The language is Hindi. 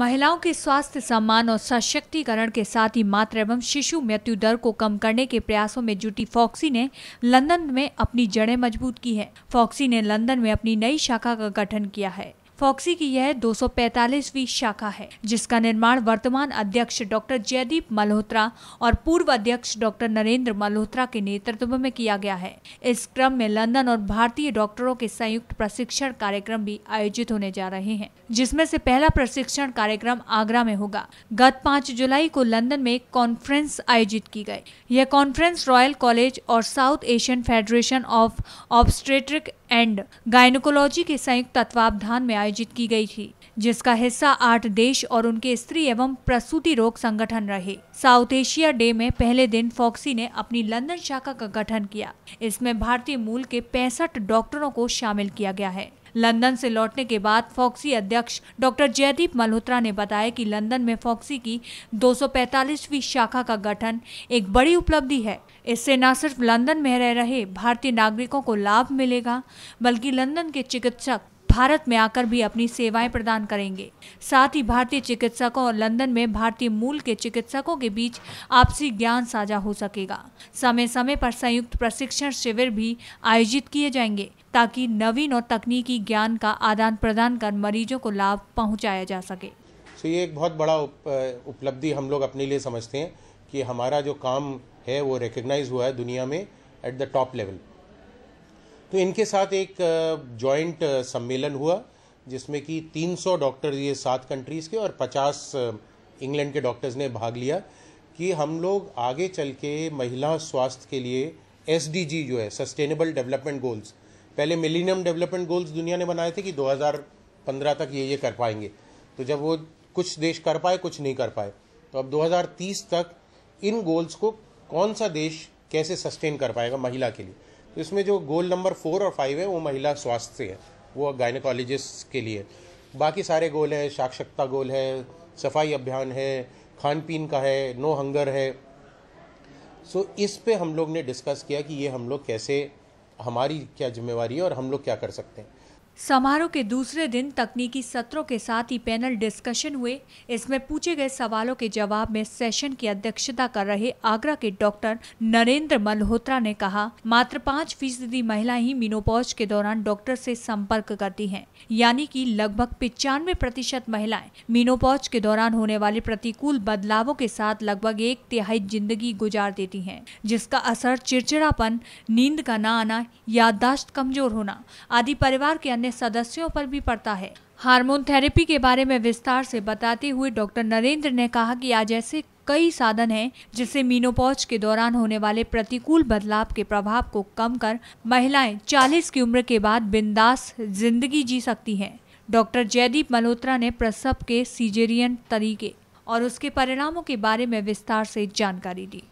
महिलाओं के स्वास्थ्य सम्मान और सशक्तिकरण के साथ ही मातृ एवं शिशु मृत्यु दर को कम करने के प्रयासों में जुटी फॉक्सी ने लंदन में अपनी जड़ें मजबूत की हैं। फॉक्सी ने लंदन में अपनी नई शाखा का गठन किया है फॉक्सी की यह 245वीं शाखा है जिसका निर्माण वर्तमान अध्यक्ष डॉक्टर जयदीप मल्होत्रा और पूर्व अध्यक्ष डॉक्टर नरेंद्र मल्होत्रा के नेतृत्व में किया गया है इस क्रम में लंदन और भारतीय डॉक्टरों के संयुक्त प्रशिक्षण कार्यक्रम भी आयोजित होने जा रहे हैं जिसमें से पहला प्रशिक्षण कार्यक्रम आगरा में होगा गत पाँच जुलाई को लंदन में कॉन्फ्रेंस आयोजित की गई यह कॉन्फ्रेंस रॉयल कॉलेज और South Asian federation of obstetric and gynaecology के संयुक्त तत्वावधान में आयोजित की गई थी जिसका हिस्सा आठ देश और उनके स्त्री एवं प्रसूति रोग संगठन रहे साउथ एशिया डे में पहले दिन फॉक्सी ने अपनी लंदन शाखा का गठन किया इसमें भारतीय मूल के पैंसठ डॉक्टरों को शामिल किया गया है लंदन से लौटने के बाद फॉक्सी अध्यक्ष डॉक्टर जयदीप मल्होत्रा ने बताया कि लंदन में फॉक्सी की 245वीं शाखा का गठन एक बड़ी उपलब्धि है इससे न सिर्फ लंदन में रह रहे भारतीय नागरिकों को लाभ मिलेगा बल्कि लंदन के चिकित्सक भारत में आकर भी अपनी सेवाएं प्रदान करेंगे साथ ही भारतीय चिकित्सकों और लंदन में भारतीय मूल के चिकित्सकों के बीच आपसी ज्ञान साझा हो सकेगा समय समय पर संयुक्त प्रशिक्षण शिविर भी आयोजित किए जाएंगे ताकि नवीन और तकनीकी ज्ञान का आदान प्रदान कर मरीजों को लाभ पहुंचाया जा सके तो ये एक बहुत बड़ा उप, उपलब्धि हम लोग अपने लिए समझते हैं कि हमारा जो काम है वो रिकग्नाइज हुआ है दुनिया में एट द टॉप लेवल तो इनके साथ एक जॉइंट सम्मेलन हुआ जिसमें कि 300 डॉक्टर ये सात कंट्रीज़ के और 50 इंग्लैंड के डॉक्टर्स ने भाग लिया कि हम लोग आगे चल के महिला स्वास्थ्य के लिए एस जो है सस्टेनेबल डेवलपमेंट गोल्स पहले मिलीनियम डेवलपमेंट गोल्स दुनिया ने बनाए थे कि 2015 तक ये ये कर पाएंगे तो जब वो कुछ देश कर पाए कुछ नहीं कर पाए तो अब 2030 तक इन गोल्स को कौन सा देश कैसे सस्टेन कर पाएगा महिला के लिए तो इसमें जो गोल नंबर फोर और फाइव है वो महिला स्वास्थ्य से है वो गायनकोलॉजिस्ट के लिए बाकी सारे गोल हैं साक्षरता गोल है सफाई अभियान है खान पीन का है नो हंगर है सो so, इस पे हम लोग ने डिस्कस किया कि ये हम लोग कैसे हमारी क्या जिम्मेवारी है और हम लोग क्या कर सकते हैं समारोह के दूसरे दिन तकनीकी सत्रों के साथ ही पैनल डिस्कशन हुए इसमें पूछे गए सवालों के जवाब में सेशन की अध्यक्षता कर रहे आगरा के डॉक्टर नरेंद्र मल्होत्रा ने कहा मात्र पाँच फीसदी महिला ही मिनोपॉज के दौरान डॉक्टर से संपर्क करती हैं यानी कि लगभग पिचानवे प्रतिशत महिलाएं मिनोपॉज के दौरान होने वाले प्रतिकूल बदलावों के साथ लगभग एक तिहाई जिंदगी गुजार देती है जिसका असर चिड़चिड़ापन नींद का न आना याददाश्त कमजोर होना आदि परिवार के अन्य सदस्यों पर भी पड़ता है हार्मोन थेरेपी के बारे में विस्तार से बताते हुए डॉक्टर नरेंद्र ने कहा कि आज ऐसे कई साधन हैं जिससे मीनोपॉज के दौरान होने वाले प्रतिकूल बदलाव के प्रभाव को कम कर महिलाएं 40 की उम्र के बाद बिंदास जिंदगी जी सकती हैं डॉक्टर जयदीप मल्होत्रा ने प्रसव के सीजेरियन तरीके और उसके परिणामों के बारे में विस्तार से जानकारी दी